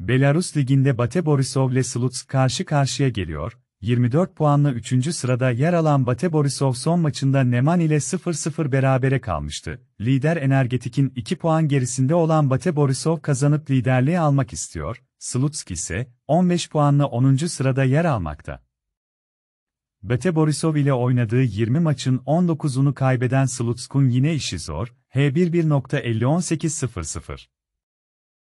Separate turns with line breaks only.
Belarus Ligi'nde Bate Borisov Borisov'le Slutsk karşı karşıya geliyor. 24 puanla 3. sırada yer alan Bate Borisov son maçında Neman ile 0-0 berabere kalmıştı. Lider Energetik'in 2 puan gerisinde olan Bate Borisov kazanıp liderliği almak istiyor. Slutsk ise 15 puanla 10. sırada yer almakta. Bate Borisov ile oynadığı 20 maçın 19'unu kaybeden Slutsk'un yine işi zor. H11.501800